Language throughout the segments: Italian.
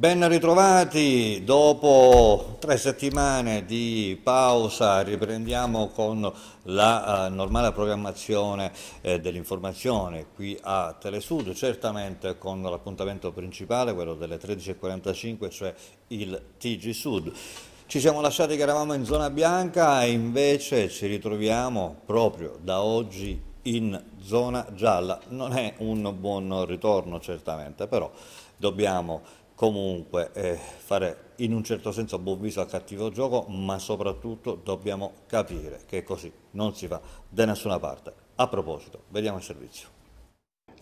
Ben ritrovati, dopo tre settimane di pausa riprendiamo con la uh, normale programmazione eh, dell'informazione qui a Telesud, certamente con l'appuntamento principale, quello delle 13.45, cioè il TG Sud. Ci siamo lasciati che eravamo in zona bianca e invece ci ritroviamo proprio da oggi in zona gialla. Non è un buon ritorno certamente, però dobbiamo comunque eh, fare in un certo senso buon viso al cattivo gioco, ma soprattutto dobbiamo capire che così non si fa da nessuna parte. A proposito, vediamo il servizio.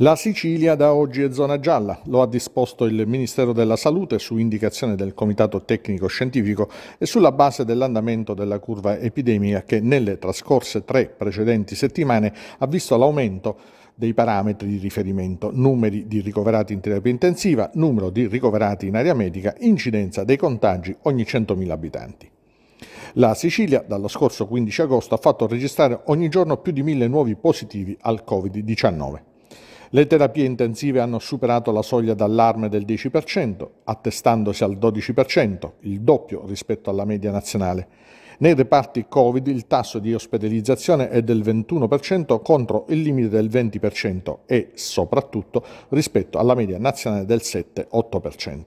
La Sicilia da oggi è zona gialla, lo ha disposto il Ministero della Salute su indicazione del Comitato Tecnico Scientifico e sulla base dell'andamento della curva epidemica che nelle trascorse tre precedenti settimane ha visto l'aumento dei parametri di riferimento, numeri di ricoverati in terapia intensiva, numero di ricoverati in area medica, incidenza dei contagi ogni 100.000 abitanti. La Sicilia dallo scorso 15 agosto ha fatto registrare ogni giorno più di 1.000 nuovi positivi al Covid-19. Le terapie intensive hanno superato la soglia d'allarme del 10%, attestandosi al 12%, il doppio rispetto alla media nazionale. Nei reparti Covid il tasso di ospedalizzazione è del 21% contro il limite del 20% e soprattutto rispetto alla media nazionale del 7-8%.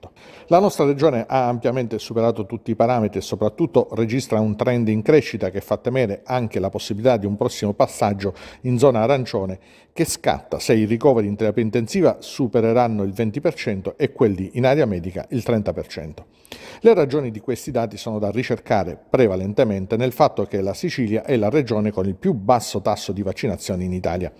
La nostra regione ha ampiamente superato tutti i parametri e soprattutto registra un trend in crescita che fa temere anche la possibilità di un prossimo passaggio in zona arancione che scatta se i ricoveri in terapia intensiva supereranno il 20% e quelli in area medica il 30%. Le ragioni di questi dati sono da ricercare prevalentemente recentemente nel fatto che la Sicilia è la regione con il più basso tasso di vaccinazione in Italia.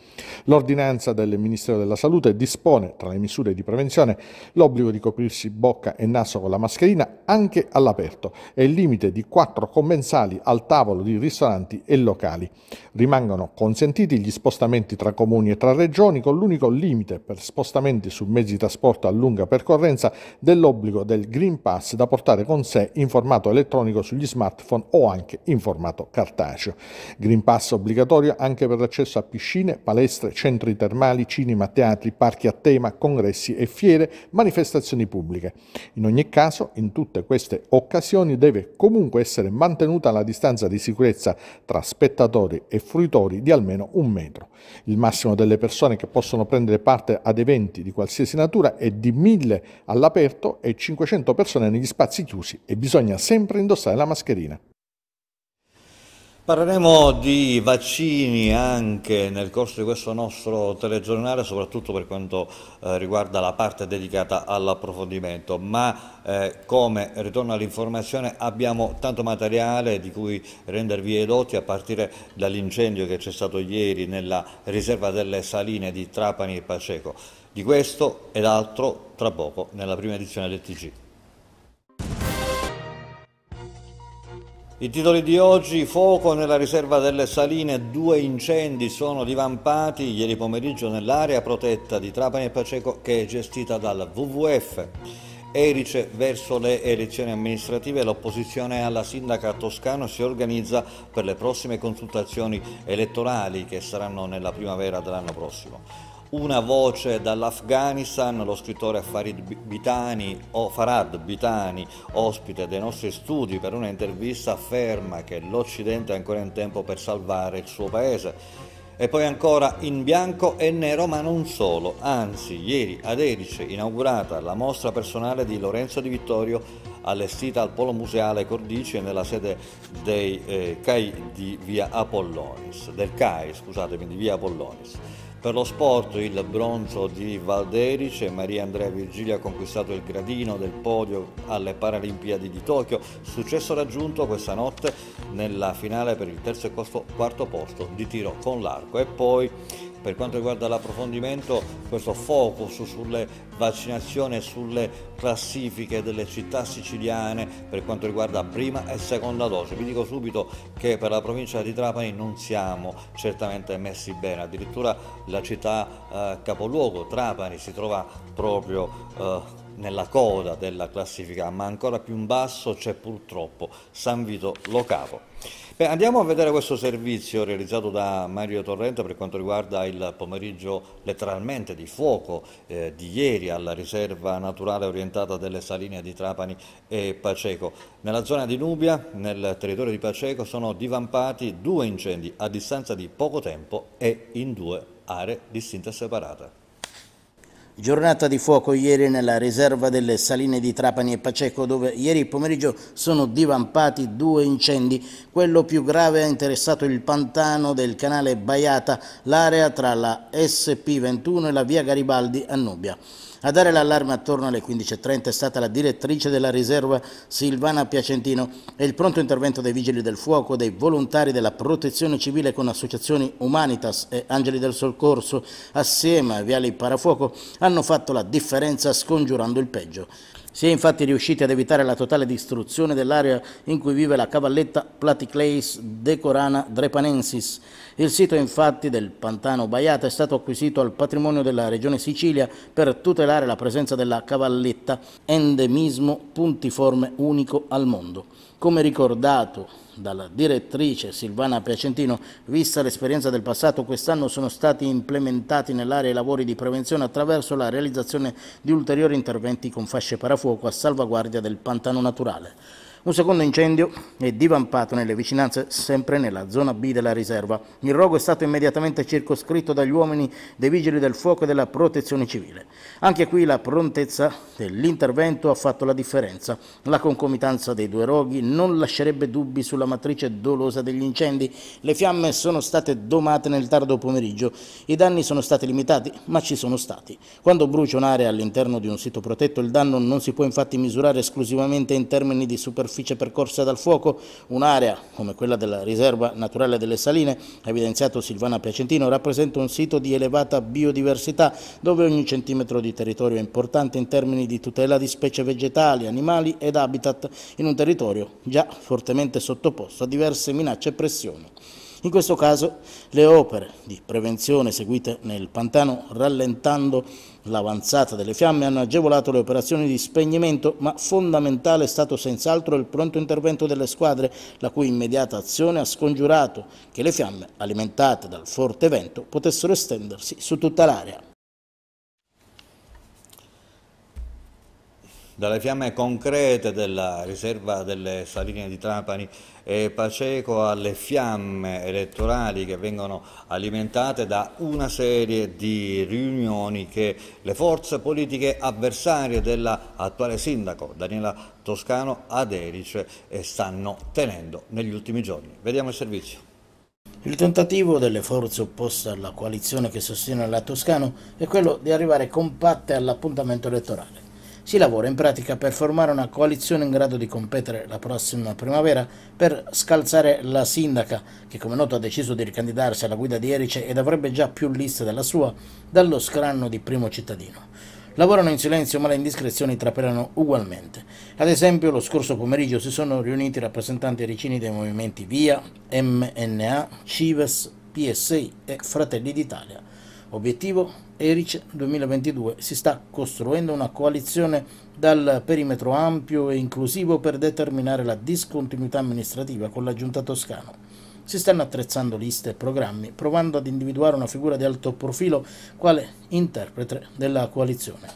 L'ordinanza del Ministero della Salute dispone, tra le misure di prevenzione, l'obbligo di coprirsi bocca e naso con la mascherina anche all'aperto e il limite di quattro commensali al tavolo di ristoranti e locali. Rimangono consentiti gli spostamenti tra comuni e tra regioni con l'unico limite per spostamenti su mezzi di trasporto a lunga percorrenza dell'obbligo del Green Pass da portare con sé in formato elettronico sugli smartphone o anche in formato cartaceo. Green Pass obbligatorio anche per l'accesso a piscine, palestre, centri termali, cinema, teatri, parchi a tema, congressi e fiere, manifestazioni pubbliche. In ogni caso, in tutte queste occasioni deve comunque essere mantenuta la distanza di sicurezza tra spettatori e fruitori di almeno un metro. Il massimo delle persone che possono prendere parte ad eventi di qualsiasi natura è di 1000 all'aperto e 500 persone negli spazi chiusi e bisogna sempre indossare la mascherina. Parleremo di vaccini anche nel corso di questo nostro telegiornale, soprattutto per quanto eh, riguarda la parte dedicata all'approfondimento, ma eh, come ritorno all'informazione abbiamo tanto materiale di cui rendervi edotti a partire dall'incendio che c'è stato ieri nella riserva delle saline di Trapani e Paceco. Di questo ed altro tra poco nella prima edizione del TG. I titoli di oggi, fuoco nella riserva delle saline, due incendi sono divampati ieri pomeriggio nell'area protetta di Trapani e Paceco che è gestita dal WWF. Erice verso le elezioni amministrative, l'opposizione alla sindaca Toscano si organizza per le prossime consultazioni elettorali che saranno nella primavera dell'anno prossimo. Una voce dall'Afghanistan, lo scrittore Farid Bitani o Farad Bitani, ospite dei nostri studi per un'intervista, afferma che l'Occidente è ancora in tempo per salvare il suo paese. E poi ancora in bianco e nero, ma non solo. Anzi, ieri ad Erice inaugurata la mostra personale di Lorenzo Di Vittorio allestita al Polo Museale Cordice nella sede dei eh, CAI di via Apollonis, del CAI, scusatemi, di via Apollonis. Per lo sport il bronzo di Valderice, Maria Andrea Virgilia ha conquistato il gradino del podio alle Paralimpiadi di Tokyo, successo raggiunto questa notte nella finale per il terzo e quarto posto di tiro con l'arco e poi per quanto riguarda l'approfondimento, questo focus sulle vaccinazioni e sulle classifiche delle città siciliane per quanto riguarda prima e seconda dose. Vi dico subito che per la provincia di Trapani non siamo certamente messi bene, addirittura la città eh, capoluogo Trapani si trova proprio eh, nella coda della classifica, ma ancora più in basso c'è purtroppo San Vito Lo Capo. Beh, andiamo a vedere questo servizio realizzato da Mario Torrente per quanto riguarda il pomeriggio letteralmente di fuoco eh, di ieri alla riserva naturale orientata delle saline di Trapani e Paceco. Nella zona di Nubia, nel territorio di Paceco, sono divampati due incendi a distanza di poco tempo e in due aree distinte e separate. Giornata di fuoco ieri nella riserva delle saline di Trapani e Paceco dove ieri pomeriggio sono divampati due incendi. Quello più grave ha interessato il pantano del canale Baiata, l'area tra la SP21 e la via Garibaldi a Nubia. A dare l'allarme attorno alle 15.30 è stata la direttrice della riserva Silvana Piacentino e il pronto intervento dei vigili del fuoco, dei volontari della protezione civile con associazioni Humanitas e Angeli del Soccorso, assieme a Viali Parafuoco, hanno fatto la differenza scongiurando il peggio. Si è infatti riusciti ad evitare la totale distruzione dell'area in cui vive la cavalletta Platicleis decorana drepanensis. Il sito infatti del pantano Baiata è stato acquisito al patrimonio della regione Sicilia per tutelare la presenza della cavalletta, endemismo puntiforme unico al mondo. Come ricordato dalla direttrice Silvana Piacentino, vista l'esperienza del passato, quest'anno sono stati implementati nell'area i lavori di prevenzione attraverso la realizzazione di ulteriori interventi con fasce parafuoco a salvaguardia del pantano naturale. Un secondo incendio è divampato nelle vicinanze, sempre nella zona B della riserva. Il rogo è stato immediatamente circoscritto dagli uomini dei vigili del fuoco e della protezione civile. Anche qui la prontezza dell'intervento ha fatto la differenza. La concomitanza dei due roghi non lascerebbe dubbi sulla matrice dolosa degli incendi. Le fiamme sono state domate nel tardo pomeriggio. I danni sono stati limitati, ma ci sono stati. Quando brucia un'area all'interno di un sito protetto, il danno non si può infatti misurare esclusivamente in termini di superficie superficie percorsa dal fuoco, un'area come quella della riserva naturale delle saline, ha evidenziato Silvana Piacentino, rappresenta un sito di elevata biodiversità dove ogni centimetro di territorio è importante in termini di tutela di specie vegetali, animali ed habitat in un territorio già fortemente sottoposto a diverse minacce e pressioni. In questo caso le opere di prevenzione seguite nel pantano rallentando L'avanzata delle fiamme hanno agevolato le operazioni di spegnimento, ma fondamentale è stato senz'altro il pronto intervento delle squadre, la cui immediata azione ha scongiurato che le fiamme, alimentate dal forte vento, potessero estendersi su tutta l'area. dalle fiamme concrete della riserva delle saline di Trapani e Paceco alle fiamme elettorali che vengono alimentate da una serie di riunioni che le forze politiche avversarie dell'attuale sindaco Daniela Toscano ad Erice stanno tenendo negli ultimi giorni. Vediamo il servizio. Il tentativo delle forze opposte alla coalizione che sostiene la Toscano è quello di arrivare compatte all'appuntamento elettorale. Si lavora in pratica per formare una coalizione in grado di competere la prossima primavera per scalzare la sindaca, che come noto ha deciso di ricandidarsi alla guida di Erice ed avrebbe già più liste della sua, dallo scranno di primo cittadino lavorano in silenzio ma le indiscrezioni trapelano ugualmente. Ad esempio lo scorso pomeriggio si sono riuniti rappresentanti ericini dei movimenti VIA, MNA, CIVES, PSI e Fratelli d'Italia. Obiettivo Erice 2022. Si sta costruendo una coalizione dal perimetro ampio e inclusivo per determinare la discontinuità amministrativa con la Giunta Toscana. Si stanno attrezzando liste e programmi, provando ad individuare una figura di alto profilo quale interprete della coalizione.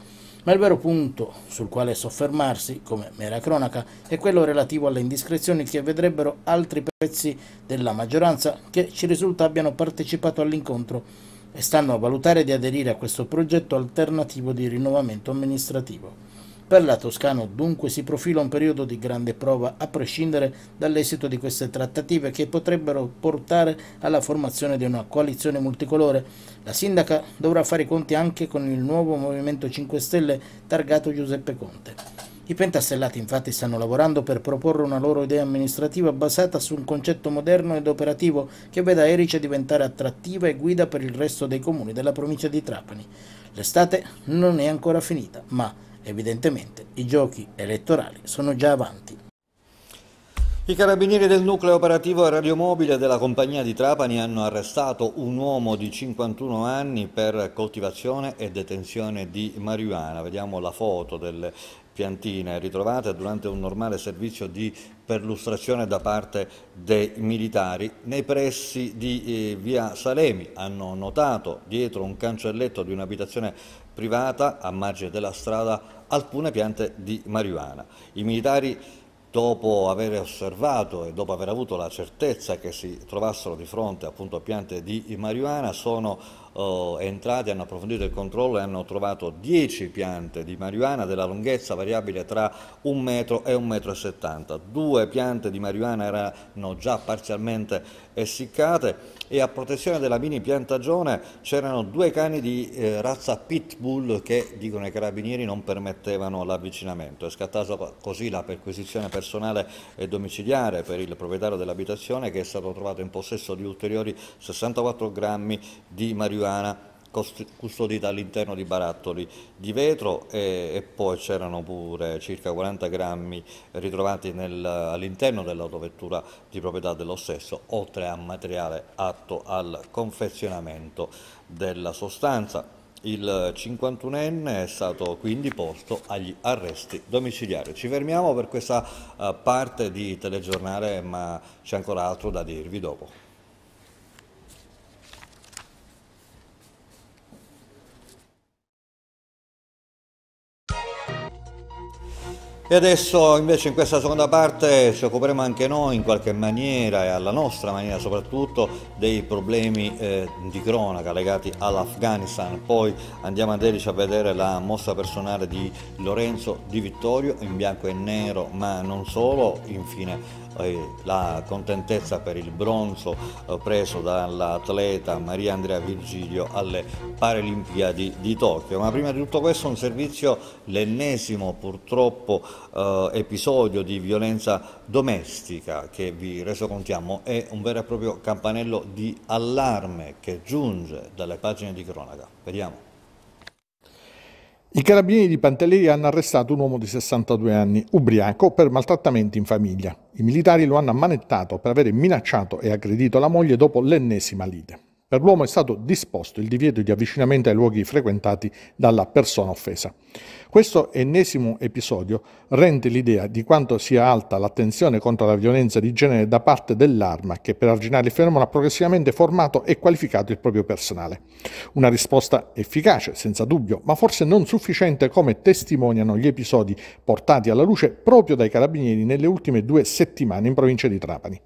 Ma il vero punto sul quale soffermarsi, come mera cronaca, è quello relativo alle indiscrezioni che vedrebbero altri pezzi della maggioranza che ci risulta abbiano partecipato all'incontro e stanno a valutare di aderire a questo progetto alternativo di rinnovamento amministrativo. Per la Toscana dunque si profila un periodo di grande prova a prescindere dall'esito di queste trattative che potrebbero portare alla formazione di una coalizione multicolore. La sindaca dovrà fare i conti anche con il nuovo Movimento 5 Stelle targato Giuseppe Conte. I pentastellati infatti stanno lavorando per proporre una loro idea amministrativa basata su un concetto moderno ed operativo che veda Erice diventare attrattiva e guida per il resto dei comuni della provincia di Trapani. L'estate non è ancora finita, ma evidentemente i giochi elettorali sono già avanti. I carabinieri del nucleo operativo radiomobile della compagnia di Trapani hanno arrestato un uomo di 51 anni per coltivazione e detenzione di marijuana. Vediamo la foto del piantina è ritrovata durante un normale servizio di perlustrazione da parte dei militari nei pressi di eh, via Salemi. Hanno notato dietro un cancelletto di un'abitazione privata a margine della strada alcune piante di marijuana. I militari dopo aver osservato e dopo aver avuto la certezza che si trovassero di fronte appunto a piante di marijuana, sono eh, entrati, hanno approfondito il controllo e hanno trovato 10 piante di marijuana della lunghezza variabile tra 1 metro e 1,70 metro. Due piante di marijuana erano già parzialmente essiccate e a protezione della mini piantagione c'erano due cani di eh, razza pitbull che, dicono i carabinieri, non permettevano l'avvicinamento. È scattata così la perquisizione personale e domiciliare per il proprietario dell'abitazione che è stato trovato in possesso di ulteriori 64 grammi di marijuana custodita all'interno di barattoli di vetro e, e poi c'erano pure circa 40 grammi ritrovati nel, all'interno dell'autovettura di proprietà dello stesso, oltre a materiale atto al confezionamento della sostanza. Il 51enne è stato quindi posto agli arresti domiciliari. Ci fermiamo per questa eh, parte di telegiornale, ma c'è ancora altro da dirvi dopo. E adesso invece in questa seconda parte ci occuperemo anche noi in qualche maniera e alla nostra maniera soprattutto dei problemi eh, di cronaca legati all'Afghanistan. Poi andiamo a Delici a vedere la mossa personale di Lorenzo Di Vittorio in bianco e nero, ma non solo, infine eh, la contentezza per il bronzo eh, preso dall'atleta Maria Andrea Virgilio alle Paralimpiadi di Tokyo. Ma prima di tutto questo un servizio, l'ennesimo purtroppo eh, episodio di violenza domestica che vi resocontiamo è un vero e proprio campanello di allarme che giunge dalle pagine di cronaca. Vediamo. I carabinieri di Pantelleria hanno arrestato un uomo di 62 anni, ubriaco, per maltrattamenti in famiglia. I militari lo hanno ammanettato per aver minacciato e aggredito la moglie dopo l'ennesima lite. Per l'uomo è stato disposto il divieto di avvicinamento ai luoghi frequentati dalla persona offesa. Questo ennesimo episodio rende l'idea di quanto sia alta l'attenzione contro la violenza di genere da parte dell'arma che per arginare il fenomeno ha progressivamente formato e qualificato il proprio personale. Una risposta efficace, senza dubbio, ma forse non sufficiente come testimoniano gli episodi portati alla luce proprio dai carabinieri nelle ultime due settimane in provincia di Trapani.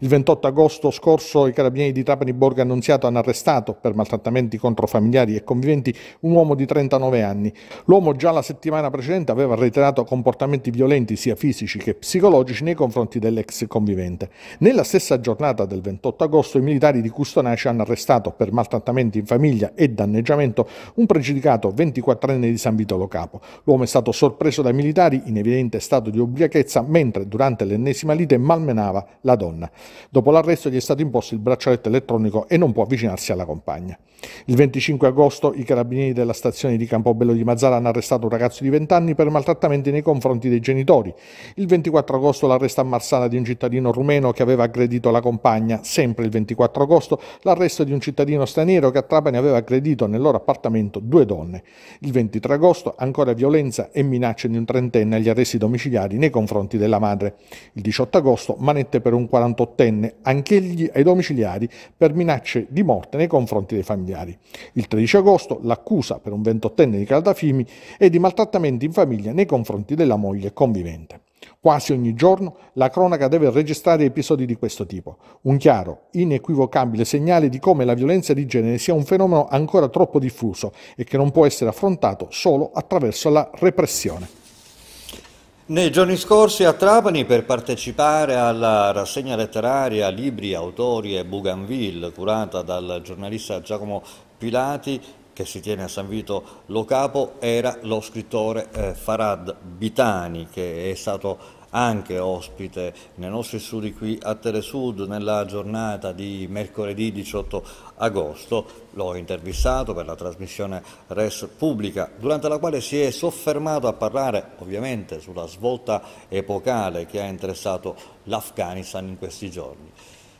Il 28 agosto scorso i carabinieri di Trapani hanno Annunziato imputato hanno arrestato per maltrattamenti contro familiari e conviventi un uomo di 39 anni. L'uomo già la settimana precedente aveva reiterato comportamenti violenti sia fisici che psicologici nei confronti dell'ex convivente. Nella stessa giornata del 28 agosto i militari di Custonaci hanno arrestato per maltrattamenti in famiglia e danneggiamento un pregiudicato 24enne di San Vitolo Capo. L'uomo è stato sorpreso dai militari in evidente stato di ubriachezza mentre durante l'ennesima lite malmenava la donna. Dopo l'arresto gli è stato imposto il braccialetto elettronico e non può avvicinarsi avvicinarsi alla compagna. Il 25 agosto i carabinieri della stazione di Campobello di Mazzara hanno arrestato un ragazzo di 20 anni per maltrattamenti nei confronti dei genitori. Il 24 agosto l'arresto a Marsala di un cittadino rumeno che aveva aggredito la compagna. Sempre il 24 agosto l'arresto di un cittadino straniero che a Trapani aveva aggredito nel loro appartamento due donne. Il 23 agosto ancora violenza e minacce di un trentenne agli arresti domiciliari nei confronti della madre. Il 18 agosto manette per un 48enne, anch'egli ai domiciliari per minacce di morte nei confronti dei familiari. Il 13 agosto l'accusa per un 28enne di Caldafimi è di maltrattamenti in famiglia nei confronti della moglie convivente. Quasi ogni giorno la cronaca deve registrare episodi di questo tipo, un chiaro, inequivocabile segnale di come la violenza di genere sia un fenomeno ancora troppo diffuso e che non può essere affrontato solo attraverso la repressione. Nei giorni scorsi a Trapani per partecipare alla rassegna letteraria Libri, Autori e Bougainville curata dal giornalista Giacomo Pilati che si tiene a San Vito Lo Capo era lo scrittore eh, Farad Bitani che è stato anche ospite nei nostri studi qui a Telesud nella giornata di mercoledì 18 agosto. L'ho intervistato per la trasmissione Res Pubblica, durante la quale si è soffermato a parlare ovviamente sulla svolta epocale che ha interessato l'Afghanistan in questi giorni.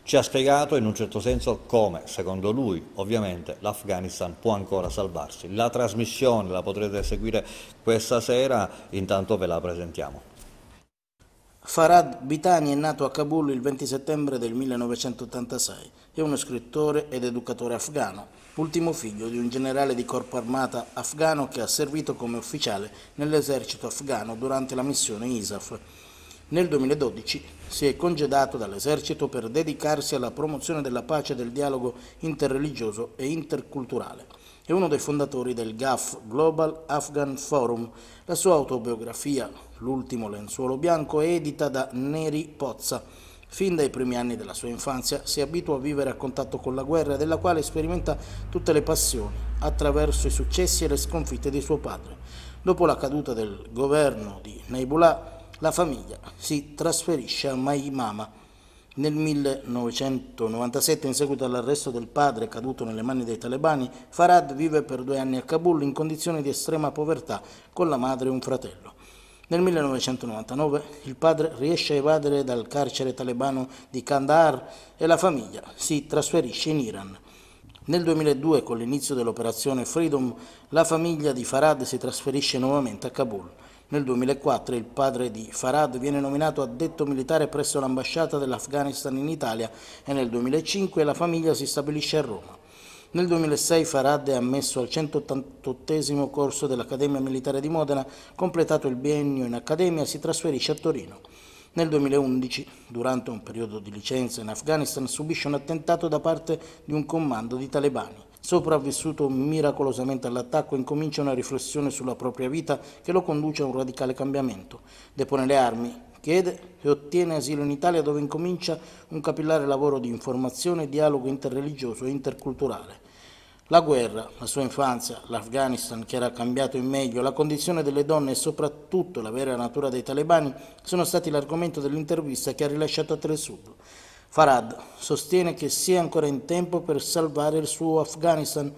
Ci ha spiegato in un certo senso come, secondo lui, ovviamente l'Afghanistan può ancora salvarsi. La trasmissione la potrete seguire questa sera, intanto ve la presentiamo. Farad Bitani è nato a Kabul il 20 settembre del 1986, è uno scrittore ed educatore afghano, ultimo figlio di un generale di corpo armata afghano che ha servito come ufficiale nell'esercito afghano durante la missione ISAF. Nel 2012 si è congedato dall'esercito per dedicarsi alla promozione della pace e del dialogo interreligioso e interculturale. È uno dei fondatori del GAF Global Afghan Forum. La sua autobiografia, L'ultimo lenzuolo bianco è edita da Neri Pozza. Fin dai primi anni della sua infanzia si abitua a vivere a contatto con la guerra, della quale sperimenta tutte le passioni, attraverso i successi e le sconfitte di suo padre. Dopo la caduta del governo di Neibullah, la famiglia si trasferisce a Maimama. Nel 1997, in seguito all'arresto del padre caduto nelle mani dei talebani, Farad vive per due anni a Kabul in condizioni di estrema povertà con la madre e un fratello. Nel 1999 il padre riesce a evadere dal carcere talebano di Kandahar e la famiglia si trasferisce in Iran. Nel 2002, con l'inizio dell'operazione Freedom, la famiglia di Farad si trasferisce nuovamente a Kabul. Nel 2004 il padre di Farad viene nominato addetto militare presso l'ambasciata dell'Afghanistan in Italia e nel 2005 la famiglia si stabilisce a Roma. Nel 2006 Farad è ammesso al 188 corso dell'Accademia Militare di Modena, completato il biennio in accademia si trasferisce a Torino. Nel 2011, durante un periodo di licenza in Afghanistan, subisce un attentato da parte di un comando di talebani. Sopravvissuto miracolosamente all'attacco, incomincia una riflessione sulla propria vita che lo conduce a un radicale cambiamento. Depone le armi, chiede e ottiene asilo in Italia dove incomincia un capillare lavoro di informazione e dialogo interreligioso e interculturale. La guerra, la sua infanzia, l'Afghanistan che era cambiato in meglio, la condizione delle donne e soprattutto la vera natura dei talebani sono stati l'argomento dell'intervista che ha rilasciato a Telesud. Farad sostiene che sia ancora in tempo per salvare il suo Afghanistan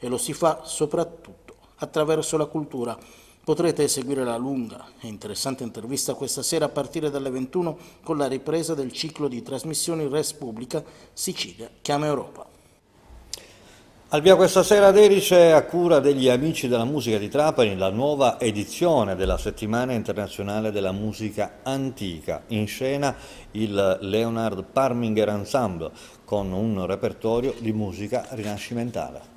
e lo si fa soprattutto attraverso la cultura. Potrete seguire la lunga e interessante intervista questa sera a partire dalle 21 con la ripresa del ciclo di trasmissioni Res Pubblica Sicilia Chiama Europa. Al via questa sera ad Erice, a cura degli amici della musica di Trapani, la nuova edizione della settimana internazionale della musica antica. In scena il Leonard Parminger Ensemble con un repertorio di musica rinascimentale.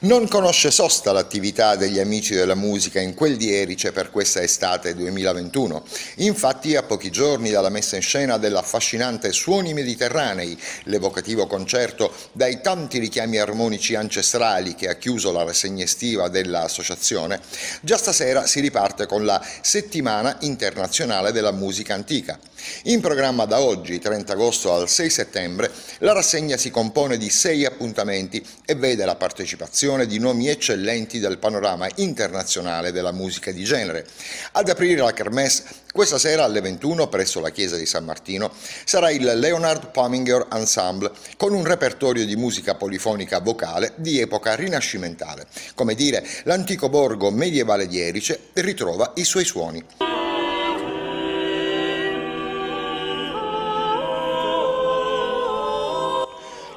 Non conosce sosta l'attività degli amici della musica in quel di Erice per questa estate 2021. Infatti, a pochi giorni dalla messa in scena dell'affascinante Suoni Mediterranei, l'evocativo concerto dai tanti richiami armonici ancestrali che ha chiuso la rassegna estiva dell'associazione, già stasera si riparte con la Settimana Internazionale della Musica Antica. In programma da oggi, 30 agosto al 6 settembre, la rassegna si compone di sei appuntamenti e vede la partecipazione di nomi eccellenti del panorama internazionale della musica di genere. Ad aprire la Kermesse questa sera alle 21 presso la chiesa di San Martino sarà il Leonard Pominger Ensemble con un repertorio di musica polifonica vocale di epoca rinascimentale. Come dire, l'antico borgo medievale di Erice ritrova i suoi suoni.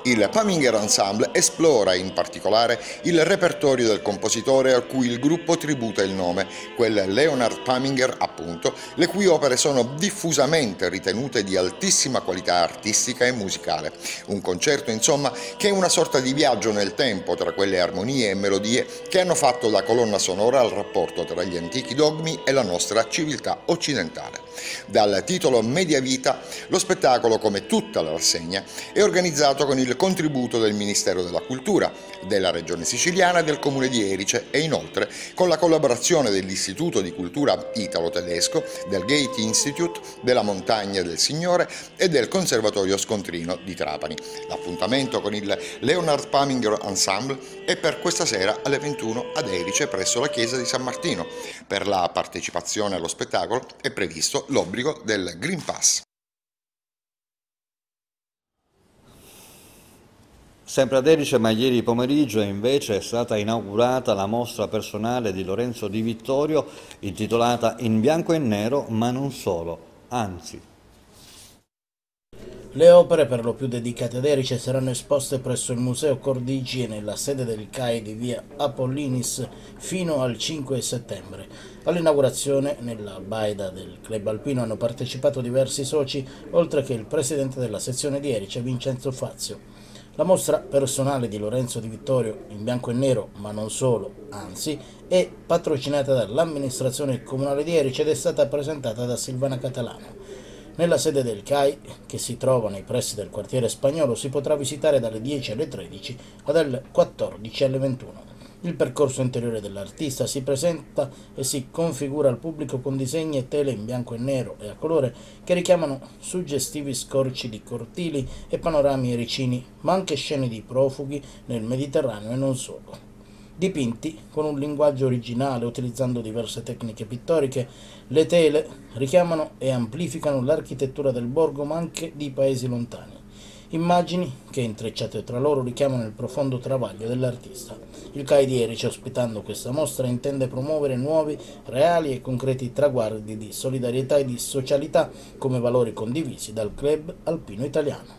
Il Paminger Ensemble esplora in particolare il repertorio del compositore a cui il gruppo tributa il nome, quel Leonard Paminger appunto, le cui opere sono diffusamente ritenute di altissima qualità artistica e musicale. Un concerto insomma che è una sorta di viaggio nel tempo tra quelle armonie e melodie che hanno fatto la colonna sonora al rapporto tra gli antichi dogmi e la nostra civiltà occidentale. Dal titolo Media Vita, lo spettacolo, come tutta la rassegna, è organizzato con il il contributo del Ministero della Cultura, della Regione Siciliana e del Comune di Erice e inoltre con la collaborazione dell'Istituto di Cultura Italo-Tedesco, del Gate Institute, della Montagna del Signore e del Conservatorio Scontrino di Trapani. L'appuntamento con il Leonard Paminger Ensemble è per questa sera alle 21 ad Erice presso la chiesa di San Martino. Per la partecipazione allo spettacolo è previsto l'obbligo del Green Pass. Sempre ad Erice, ma ieri pomeriggio invece è stata inaugurata la mostra personale di Lorenzo Di Vittorio intitolata In bianco e nero, ma non solo, anzi. Le opere per lo più dedicate ad Erice saranno esposte presso il Museo Cordigi e nella sede del CAI di via Apollinis fino al 5 settembre. All'inaugurazione nella baida del club alpino hanno partecipato diversi soci, oltre che il presidente della sezione di Erice Vincenzo Fazio. La mostra personale di Lorenzo Di Vittorio in bianco e nero, ma non solo, anzi, è patrocinata dall'amministrazione comunale di Erice ed è stata presentata da Silvana Catalano. Nella sede del CAI, che si trova nei pressi del quartiere spagnolo, si potrà visitare dalle 10 alle 13 o dalle 14 alle 21. Il percorso interiore dell'artista si presenta e si configura al pubblico con disegni e tele in bianco e nero e a colore che richiamano suggestivi scorci di cortili e panorami ericini, ma anche scene di profughi nel Mediterraneo e non solo dipinti con un linguaggio originale utilizzando diverse tecniche pittoriche. Le tele richiamano e amplificano l'architettura del borgo ma anche di paesi lontani. Immagini che, intrecciate tra loro, richiamano il profondo travaglio dell'artista. Il CAI di Erice, ospitando questa mostra, intende promuovere nuovi, reali e concreti traguardi di solidarietà e di socialità come valori condivisi dal club alpino italiano.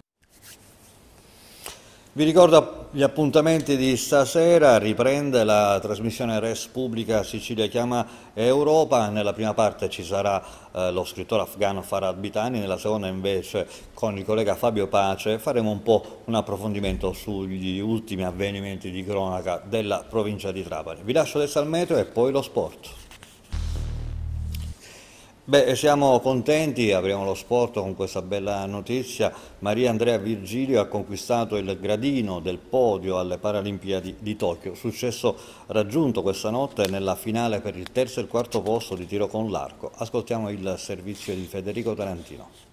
Vi ricordo gli appuntamenti di stasera, riprende la trasmissione Res Pubblica Sicilia Chiama Europa, nella prima parte ci sarà eh, lo scrittore afghano Farad Bitani, nella seconda invece con il collega Fabio Pace faremo un po' un approfondimento sugli ultimi avvenimenti di cronaca della provincia di Trapani. Vi lascio adesso al meteo e poi lo sport. Beh, siamo contenti, apriamo lo sport con questa bella notizia. Maria Andrea Virgilio ha conquistato il gradino del podio alle Paralimpiadi di Tokyo, successo raggiunto questa notte nella finale per il terzo e il quarto posto di tiro con l'arco. Ascoltiamo il servizio di Federico Tarantino.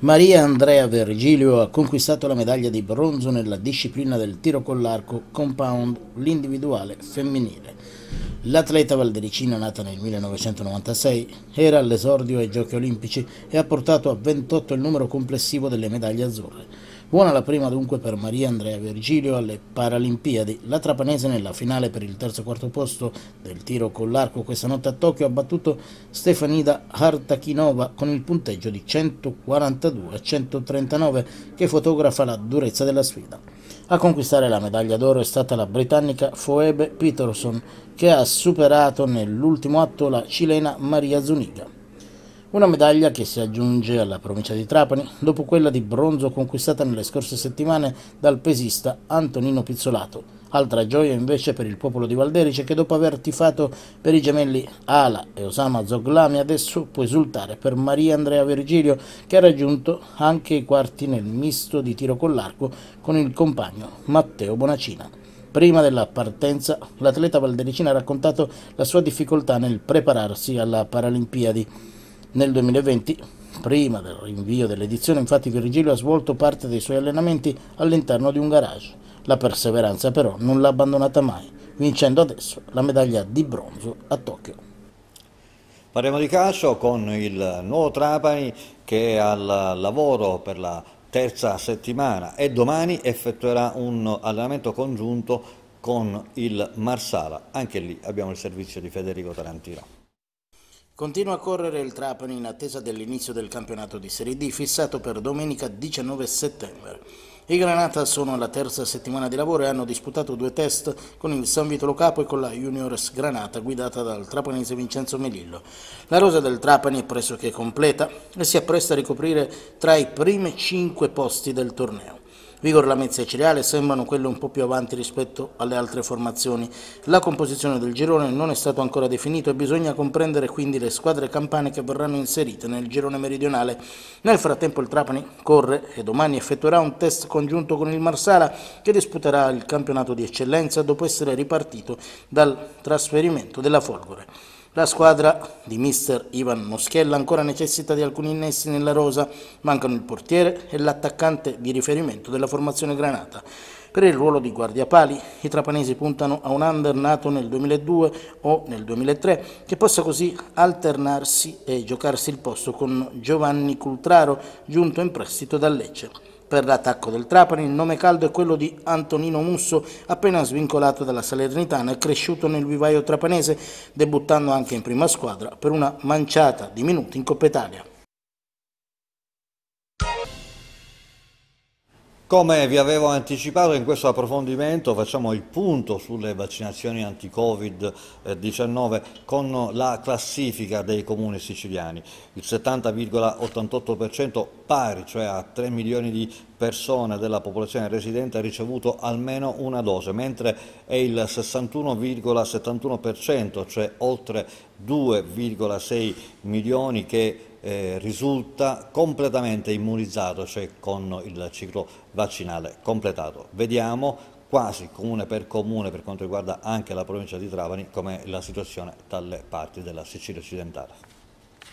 Maria Andrea Vergilio ha conquistato la medaglia di bronzo nella disciplina del tiro con l'arco compound l'individuale femminile. L'atleta valdericina nata nel 1996 era all'esordio ai Giochi Olimpici e ha portato a 28 il numero complessivo delle medaglie azzurre. Buona la prima dunque per Maria Andrea Virgilio alle Paralimpiadi. La trapanese nella finale per il terzo e quarto posto del tiro con l'arco questa notte a Tokyo ha battuto Stefanida Hartakinova con il punteggio di 142 a 139 che fotografa la durezza della sfida. A conquistare la medaglia d'oro è stata la britannica Phoebe Peterson che ha superato nell'ultimo atto la cilena Maria Zuniga. Una medaglia che si aggiunge alla provincia di Trapani dopo quella di bronzo conquistata nelle scorse settimane dal pesista Antonino Pizzolato. Altra gioia invece per il popolo di Valderice che dopo aver tifato per i gemelli Ala e Osama Zoglami adesso può esultare per Maria Andrea Virgilio che ha raggiunto anche i quarti nel misto di tiro con l'arco con il compagno Matteo Bonacina. Prima della partenza l'atleta valdericina ha raccontato la sua difficoltà nel prepararsi alla Paralimpiadi. Nel 2020, prima del rinvio dell'edizione, infatti Virgilio ha svolto parte dei suoi allenamenti all'interno di un garage. La perseveranza però non l'ha abbandonata mai, vincendo adesso la medaglia di bronzo a Tokyo. Parliamo di calcio con il nuovo Trapani che è al lavoro per la terza settimana e domani effettuerà un allenamento congiunto con il Marsala. Anche lì abbiamo il servizio di Federico Tarantino. Continua a correre il Trapani in attesa dell'inizio del campionato di Serie D fissato per domenica 19 settembre. I Granata sono alla terza settimana di lavoro e hanno disputato due test con il San Vito Lo Capo e con la Juniors Granata guidata dal trapanese Vincenzo Melillo. La rosa del Trapani è pressoché completa e si appresta a ricoprire tra i primi cinque posti del torneo. Vigor Lamezia e Cereale sembrano quelle un po' più avanti rispetto alle altre formazioni. La composizione del girone non è stato ancora definito e bisogna comprendere quindi le squadre campane che verranno inserite nel girone meridionale. Nel frattempo il Trapani corre e domani effettuerà un test congiunto con il Marsala che disputerà il campionato di eccellenza dopo essere ripartito dal trasferimento della Folgore. La squadra di mister Ivan Moschella ancora necessita di alcuni innesti nella rosa, mancano il portiere e l'attaccante di riferimento della formazione Granata. Per il ruolo di guardiapali, i trapanesi puntano a un under nato nel 2002 o nel 2003, che possa così alternarsi e giocarsi il posto con Giovanni Cultraro, giunto in prestito dal Lecce. Per l'attacco del Trapani il nome caldo è quello di Antonino Musso, appena svincolato dalla Salernitana e cresciuto nel vivaio trapanese, debuttando anche in prima squadra per una manciata di minuti in Coppa Italia. Come vi avevo anticipato in questo approfondimento facciamo il punto sulle vaccinazioni anti-Covid-19 eh, con la classifica dei comuni siciliani. Il 70,88% pari, cioè a 3 milioni di persone della popolazione residente ha ricevuto almeno una dose, mentre è il 61,71%, cioè oltre 2,6 milioni che eh, risulta completamente immunizzato, cioè con il ciclo vaccinale completato. Vediamo quasi comune per comune per quanto riguarda anche la provincia di Trapani come la situazione dalle parti della Sicilia occidentale.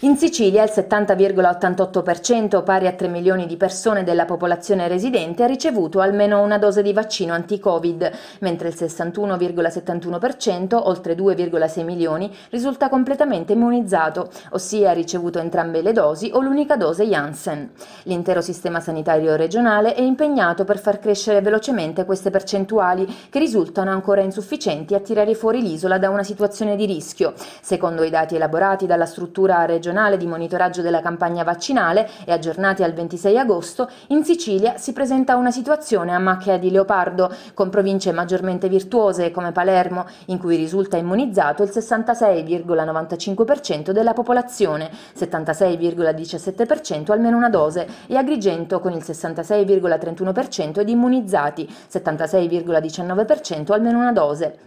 In Sicilia il 70,88% pari a 3 milioni di persone della popolazione residente ha ricevuto almeno una dose di vaccino anti-Covid, mentre il 61,71%, oltre 2,6 milioni, risulta completamente immunizzato, ossia ha ricevuto entrambe le dosi o l'unica dose Janssen. L'intero sistema sanitario regionale è impegnato per far crescere velocemente queste percentuali, che risultano ancora insufficienti a tirare fuori l'isola da una situazione di rischio. Secondo i dati elaborati dalla struttura regionale regionale di monitoraggio della campagna vaccinale e aggiornati al 26 agosto, in Sicilia si presenta una situazione a macchia di leopardo, con province maggiormente virtuose come Palermo, in cui risulta immunizzato il 66,95% della popolazione, 76,17% almeno una dose, e Agrigento con il 66,31% di immunizzati, 76,19% almeno una dose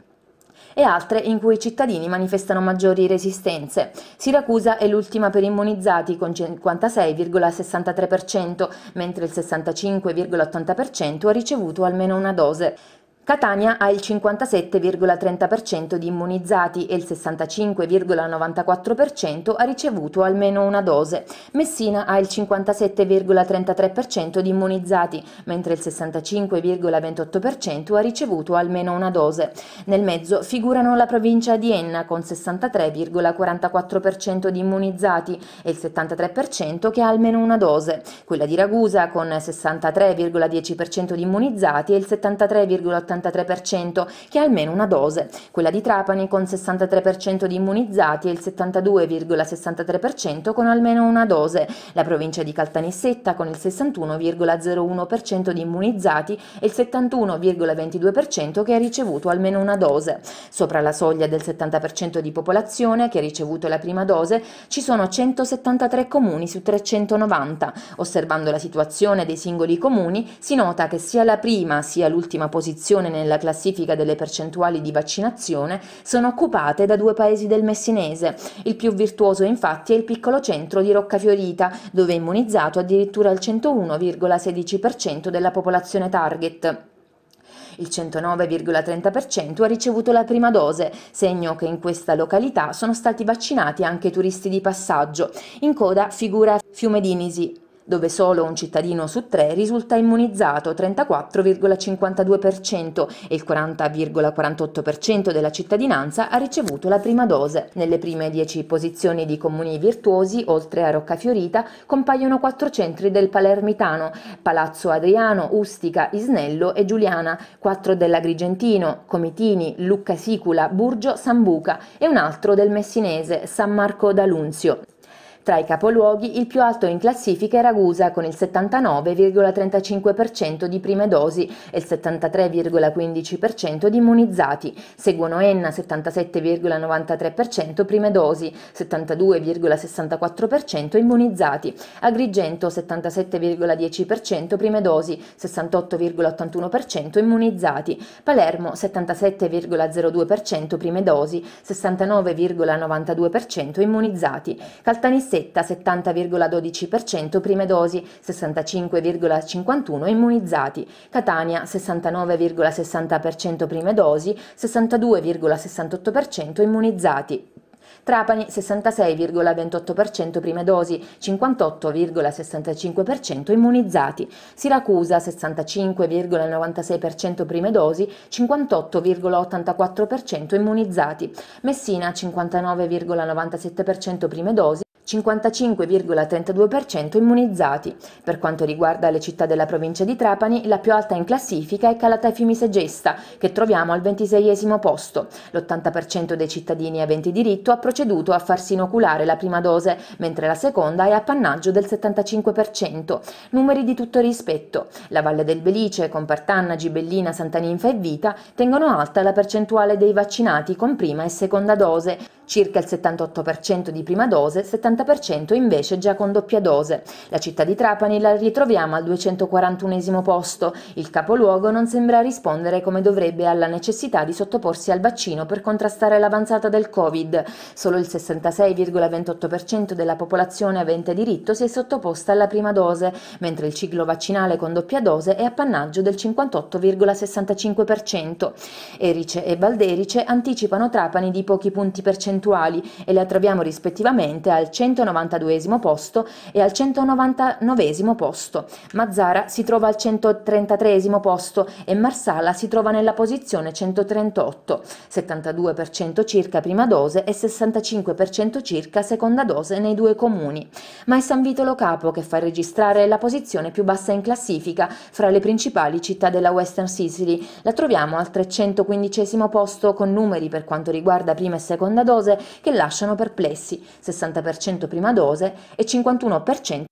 e altre in cui i cittadini manifestano maggiori resistenze. Siracusa è l'ultima per immunizzati con 56,63%, mentre il 65,80% ha ricevuto almeno una dose. Catania ha il 57,30% di immunizzati e il 65,94% ha ricevuto almeno una dose. Messina ha il 57,33% di immunizzati, mentre il 65,28% ha ricevuto almeno una dose. Nel mezzo figurano la provincia di Enna con 63,44% di immunizzati e il 73% che ha almeno una dose, quella di Ragusa con 63,10% di immunizzati e il 73,80% 73%, che ha almeno una dose, quella di Trapani con 63% di immunizzati e il 72,63% con almeno una dose, la provincia di Caltanissetta con il 61,01% di immunizzati e il 71,22% che ha ricevuto almeno una dose. Sopra la soglia del 70% di popolazione che ha ricevuto la prima dose ci sono 173 comuni su 390. Osservando la situazione dei singoli comuni si nota che sia la prima sia l'ultima posizione posizione nella classifica delle percentuali di vaccinazione sono occupate da due paesi del Messinese. Il più virtuoso infatti è il piccolo centro di Roccafiorita, dove è immunizzato addirittura il 101,16% della popolazione target. Il 109,30% ha ricevuto la prima dose, segno che in questa località sono stati vaccinati anche turisti di passaggio. In coda figura Fiume Dinisi dove solo un cittadino su tre risulta immunizzato, 34,52%, e il 40,48% della cittadinanza ha ricevuto la prima dose. Nelle prime dieci posizioni di comuni virtuosi, oltre a Roccafiorita, compaiono quattro centri del Palermitano, Palazzo Adriano, Ustica, Isnello e Giuliana, quattro dell'Agrigentino, Comitini, Lucca Sicula, Burgio, Sambuca e un altro del Messinese, San Marco d'Alunzio. Tra i capoluoghi il più alto in classifica è Ragusa con il 79,35% di prime dosi e il 73,15% di immunizzati. Seguono Enna 77,93% prime dosi, 72,64% immunizzati. Agrigento 77,10% prime dosi, 68,81% immunizzati. Palermo 77,02% prime dosi, 69,92% immunizzati. Caltanissetta Calzetta 70,12% prime dosi, 65,51% immunizzati, Catania 69,60% prime dosi, 62,68% immunizzati. Trapani 66,28% prime dosi, 58,65% immunizzati. Siracusa 65,96% prime dosi, 58,84% immunizzati. Messina 59,97% prime dosi, 55,32% immunizzati. Per quanto riguarda le città della provincia di Trapani, la più alta in classifica è Calatay segesta che troviamo al 26 posto. L'80% dei cittadini aventi diritto ha proceduto a farsi inoculare la prima dose, mentre la seconda è appannaggio del 75%. Numeri di tutto rispetto. La Valle del Belice, Compartanna, Gibellina, Santa Ninfa e Vita tengono alta la percentuale dei vaccinati con prima e seconda dose, circa il 78% di prima dose, 75% 70% invece già con doppia dose. La città di Trapani la ritroviamo al 241 posto. Il capoluogo non sembra rispondere come dovrebbe alla necessità di sottoporsi al vaccino per contrastare l'avanzata del Covid. Solo il 66,28% della popolazione avente diritto si è sottoposta alla prima dose, mentre il ciclo vaccinale con doppia dose è appannaggio del 58,65%. Erice e Valderice anticipano Trapani di pochi punti percentuali e la troviamo rispettivamente al 100 192 posto e al 199 posto. Mazzara si trova al 133 posto e Marsala si trova nella posizione 138, 72% circa prima dose e 65% circa seconda dose nei due comuni. Ma è San Vitolo Capo che fa registrare la posizione più bassa in classifica fra le principali città della Western Sicily. La troviamo al 315 posto con numeri per quanto riguarda prima e seconda dose che lasciano perplessi, 60% 40% prima dose e 51%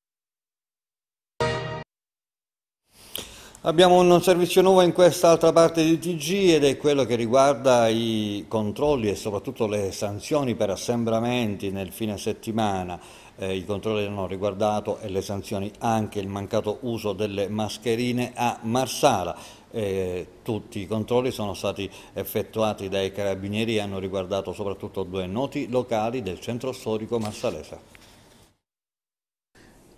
Abbiamo un servizio nuovo in quest'altra parte di TG ed è quello che riguarda i controlli e soprattutto le sanzioni per assembramenti nel fine settimana. Eh, I controlli hanno riguardato e le sanzioni anche il mancato uso delle mascherine a Marsala eh, tutti i controlli sono stati effettuati dai carabinieri e hanno riguardato soprattutto due noti locali del centro storico Massalesa.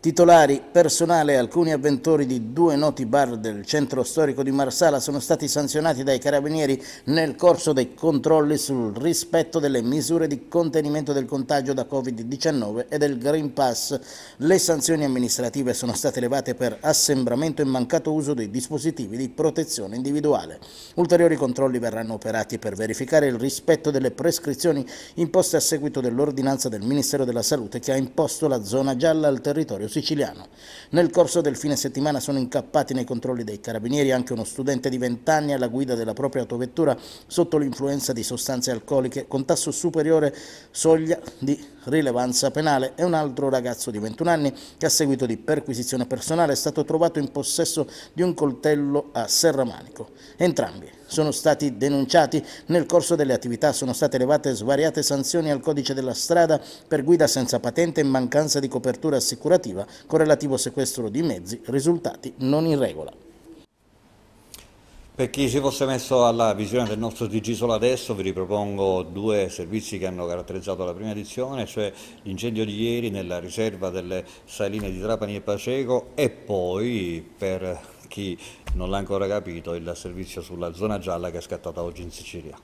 Titolari personale e alcuni avventori di due noti bar del centro storico di Marsala sono stati sanzionati dai carabinieri nel corso dei controlli sul rispetto delle misure di contenimento del contagio da Covid-19 e del Green Pass. Le sanzioni amministrative sono state elevate per assembramento e mancato uso dei dispositivi di protezione individuale. Ulteriori controlli verranno operati per verificare il rispetto delle prescrizioni imposte a seguito dell'ordinanza del Ministero della Salute che ha imposto la zona gialla al territorio siciliano. Nel corso del fine settimana sono incappati nei controlli dei carabinieri anche uno studente di 20 anni alla guida della propria autovettura sotto l'influenza di sostanze alcoliche con tasso superiore soglia di rilevanza penale e un altro ragazzo di 21 anni che a seguito di perquisizione personale è stato trovato in possesso di un coltello a serramanico. Entrambi sono stati denunciati. Nel corso delle attività sono state elevate svariate sanzioni al codice della strada per guida senza patente e mancanza di copertura assicurativa con relativo sequestro di mezzi, risultati non in regola. Per chi si fosse messo alla visione del nostro TG solo adesso vi ripropongo due servizi che hanno caratterizzato la prima edizione, cioè l'incendio di ieri nella riserva delle saline di Trapani e Paceco e poi per chi non l'ha ancora capito, il servizio sulla zona gialla che è scattata oggi in Sicilia.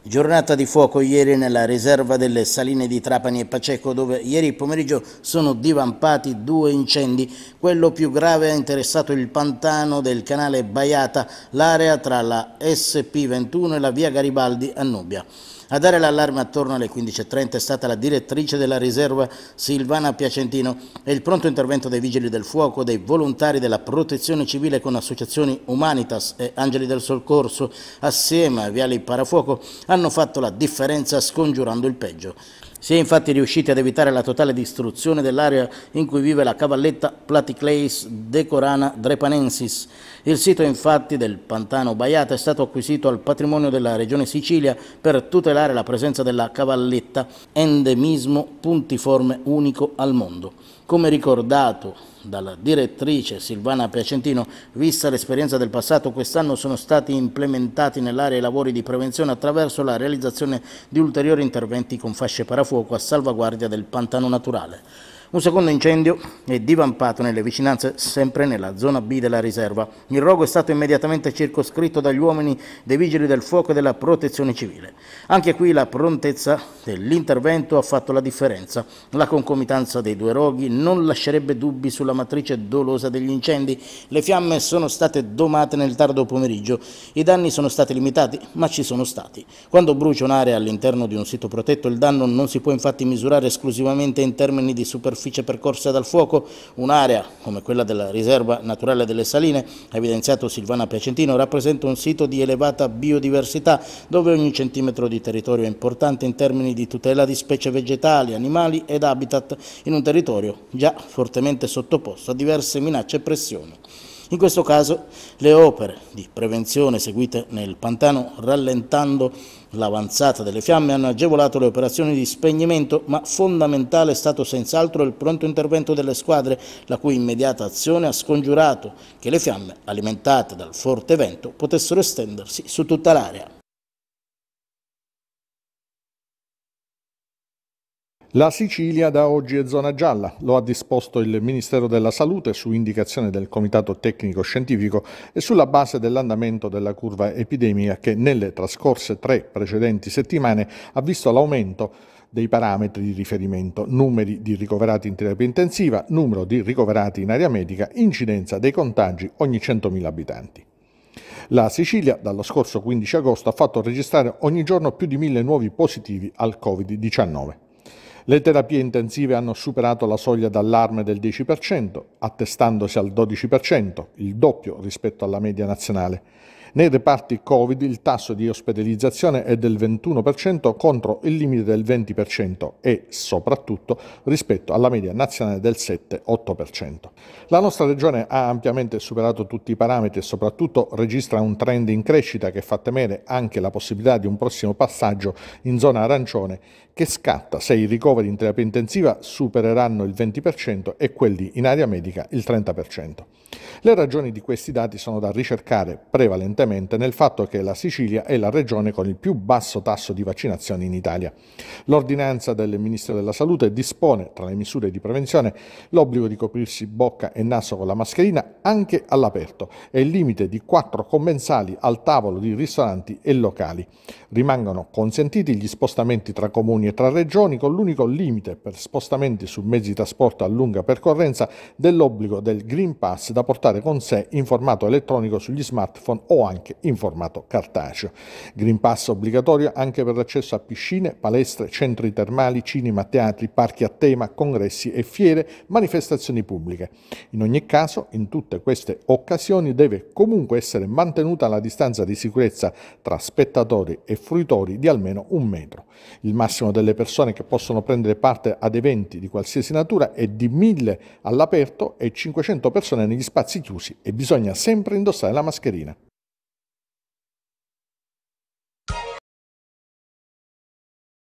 Giornata di fuoco ieri nella riserva delle saline di Trapani e Paceco dove ieri pomeriggio sono divampati due incendi. Quello più grave ha interessato il pantano del canale Baiata, l'area tra la SP21 e la via Garibaldi a Nubia. A dare l'allarme attorno alle 15.30 è stata la direttrice della riserva Silvana Piacentino e il pronto intervento dei vigili del fuoco, dei volontari della protezione civile con associazioni Humanitas e Angeli del Soccorso, assieme a Viali Parafuoco, hanno fatto la differenza scongiurando il peggio. Si è infatti riusciti ad evitare la totale distruzione dell'area in cui vive la cavalletta Platicleis decorana drepanensis. Il sito infatti del pantano Baiata è stato acquisito al patrimonio della regione Sicilia per tutelare la presenza della cavalletta, endemismo puntiforme unico al mondo. Come ricordato dalla direttrice Silvana Piacentino, vista l'esperienza del passato, quest'anno sono stati implementati nell'area i lavori di prevenzione attraverso la realizzazione di ulteriori interventi con fasce parafuoco a salvaguardia del pantano naturale. Un secondo incendio è divampato nelle vicinanze, sempre nella zona B della riserva. Il rogo è stato immediatamente circoscritto dagli uomini dei vigili del fuoco e della protezione civile. Anche qui la prontezza dell'intervento ha fatto la differenza. La concomitanza dei due roghi non lascerebbe dubbi sulla matrice dolosa degli incendi. Le fiamme sono state domate nel tardo pomeriggio. I danni sono stati limitati, ma ci sono stati. Quando brucia un'area all'interno di un sito protetto, il danno non si può infatti misurare esclusivamente in termini di superficie superficie percorsa dal fuoco, un'area come quella della riserva naturale delle saline, ha evidenziato Silvana Piacentino, rappresenta un sito di elevata biodiversità dove ogni centimetro di territorio è importante in termini di tutela di specie vegetali, animali ed habitat in un territorio già fortemente sottoposto a diverse minacce e pressioni. In questo caso le opere di prevenzione seguite nel pantano rallentando L'avanzata delle fiamme hanno agevolato le operazioni di spegnimento, ma fondamentale è stato senz'altro il pronto intervento delle squadre, la cui immediata azione ha scongiurato che le fiamme, alimentate dal forte vento, potessero estendersi su tutta l'area. La Sicilia da oggi è zona gialla, lo ha disposto il Ministero della Salute su indicazione del Comitato Tecnico Scientifico e sulla base dell'andamento della curva epidemica che nelle trascorse tre precedenti settimane ha visto l'aumento dei parametri di riferimento, numeri di ricoverati in terapia intensiva, numero di ricoverati in area medica, incidenza dei contagi ogni 100.000 abitanti. La Sicilia dallo scorso 15 agosto ha fatto registrare ogni giorno più di 1.000 nuovi positivi al Covid-19. Le terapie intensive hanno superato la soglia d'allarme del 10%, attestandosi al 12%, il doppio rispetto alla media nazionale. Nei reparti Covid il tasso di ospedalizzazione è del 21% contro il limite del 20% e soprattutto rispetto alla media nazionale del 7-8%. La nostra regione ha ampiamente superato tutti i parametri e soprattutto registra un trend in crescita che fa temere anche la possibilità di un prossimo passaggio in zona arancione che scatta se i ricoveri in terapia intensiva supereranno il 20% e quelli in area medica il 30%. Le ragioni di questi dati sono da ricercare prevalentemente evidentemente nel fatto che la Sicilia è la regione con il più basso tasso di vaccinazione in Italia. L'ordinanza del Ministro della Salute dispone, tra le misure di prevenzione, l'obbligo di coprirsi bocca e naso con la mascherina anche all'aperto e il limite di quattro commensali al tavolo di ristoranti e locali. Rimangono consentiti gli spostamenti tra comuni e tra regioni con l'unico limite per spostamenti su mezzi di trasporto a lunga percorrenza dell'obbligo del Green Pass da portare con sé in formato elettronico sugli smartphone o anche in formato cartaceo. Green Pass obbligatorio anche per l'accesso a piscine, palestre, centri termali, cinema, teatri, parchi a tema, congressi e fiere, manifestazioni pubbliche. In ogni caso, in tutte queste occasioni deve comunque essere mantenuta la distanza di sicurezza tra spettatori e fruitori di almeno un metro. Il massimo delle persone che possono prendere parte ad eventi di qualsiasi natura è di 1000 all'aperto e 500 persone negli spazi chiusi e bisogna sempre indossare la mascherina.